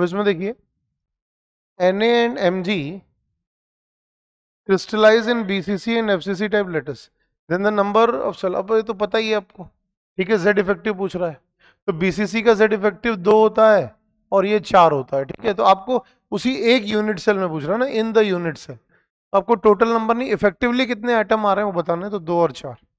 अब इसमें देखिए N and M G crystallize in B C C and F C C type latest then the number of cell अब ये तो पता ही है आपको ठीक है जेड इफेक्टिव पूछ रहा है तो बीसीसी का जेड इफेक्टिव दो होता है और ये चार होता है ठीक है तो आपको उसी एक यूनिट सेल में पूछ रहा है ना इन द यूनिट सेल आपको टोटल नंबर नहीं इफेक्टिवली कितने आइटम आ रहे हैं वो बताने तो दो और चार